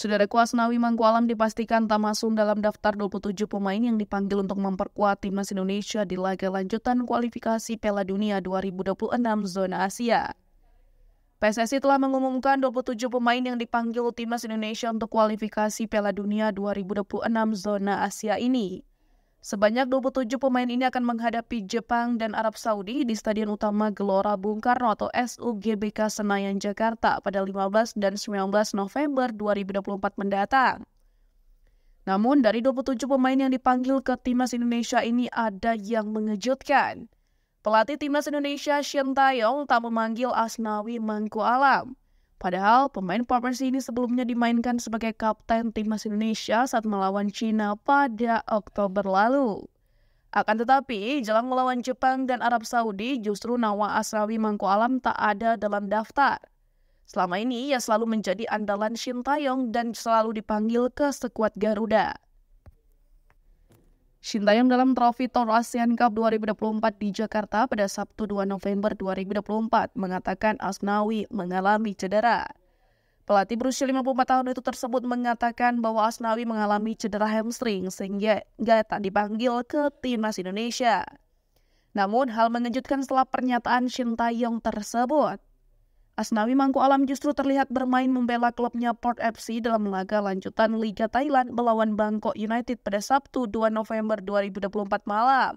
Saudara Kuasnawi Mangkualam dipastikan tak masuk dalam daftar 27 pemain yang dipanggil untuk memperkuat timnas Indonesia di laga lanjutan kualifikasi Piala Dunia 2026 zona Asia. PSSI telah mengumumkan 27 pemain yang dipanggil timnas Indonesia untuk kualifikasi Piala Dunia 2026 zona Asia ini. Sebanyak 27 pemain ini akan menghadapi Jepang dan Arab Saudi di Stadion Utama Gelora Bung Karno atau SUGBK Senayan Jakarta pada 15 dan 19 November 2024 mendatang. Namun dari 27 pemain yang dipanggil ke timnas Indonesia ini ada yang mengejutkan. Pelatih timnas Indonesia Shin Taeyong tak memanggil Asnawi Mangku Alam. Padahal pemain Persija ini sebelumnya dimainkan sebagai kapten timnas Indonesia saat melawan China pada Oktober lalu. Akan tetapi, jelang melawan Jepang dan Arab Saudi, justru Nawa Asrawi Mangku Alam tak ada dalam daftar. Selama ini, ia selalu menjadi andalan Shin Taeyong dan selalu dipanggil ke sekuat Garuda. Sintayong dalam trofi Tour ASEAN Cup 2024 di Jakarta pada Sabtu 2 November 2024 mengatakan Asnawi mengalami cedera. Pelatih berusia 54 tahun itu tersebut mengatakan bahwa Asnawi mengalami cedera hamstring sehingga nggak tak dipanggil ke timnas Indonesia. Namun hal mengejutkan setelah pernyataan Shin Taeyong tersebut. Asnawi Mangku Alam justru terlihat bermain membela klubnya Port FC dalam laga lanjutan Liga Thailand melawan Bangkok United pada Sabtu 2 November 2024 malam.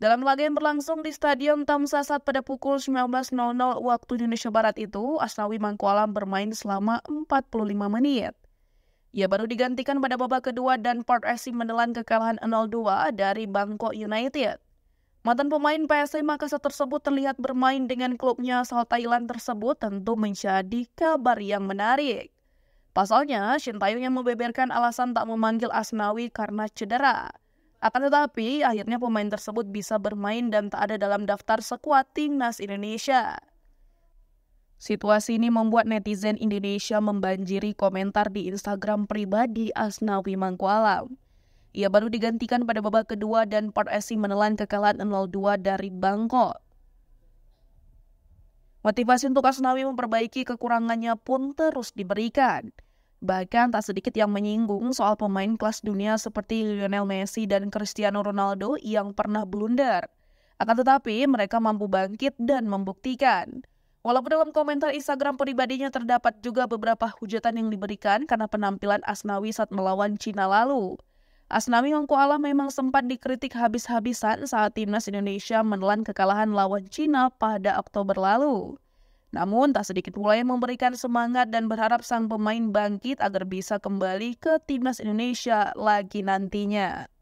Dalam laga yang berlangsung di Stadion Tamsasat pada pukul 19.00 waktu Indonesia Barat itu, Asnawi Mangku Alam bermain selama 45 menit. Ia baru digantikan pada babak kedua dan Port FC menelan kekalahan 0-2 dari Bangkok United. Mantan pemain PSM Makassar tersebut terlihat bermain dengan klubnya asal Thailand tersebut tentu menjadi kabar yang menarik. Pasalnya, Shin Taeyong yang membeberkan alasan tak memanggil Asnawi karena cedera. Akan tetapi, akhirnya pemain tersebut bisa bermain dan tak ada dalam daftar sekuat timnas Indonesia. Situasi ini membuat netizen Indonesia membanjiri komentar di Instagram pribadi Asnawi Mangkualam. Ia baru digantikan pada babak kedua dan Port Essie menelan kekalahan 0-2 dari Bangkok. Motivasi untuk Asnawi memperbaiki kekurangannya pun terus diberikan. Bahkan tak sedikit yang menyinggung soal pemain kelas dunia seperti Lionel Messi dan Cristiano Ronaldo yang pernah blunder. Akan tetapi, mereka mampu bangkit dan membuktikan. Walaupun dalam komentar Instagram pribadinya terdapat juga beberapa hujatan yang diberikan karena penampilan Asnawi saat melawan Cina lalu. Asnawi Hongkuala memang sempat dikritik habis-habisan saat timnas Indonesia menelan kekalahan lawan Cina pada Oktober lalu. Namun, tak sedikit pula yang memberikan semangat dan berharap sang pemain bangkit agar bisa kembali ke timnas Indonesia lagi nantinya.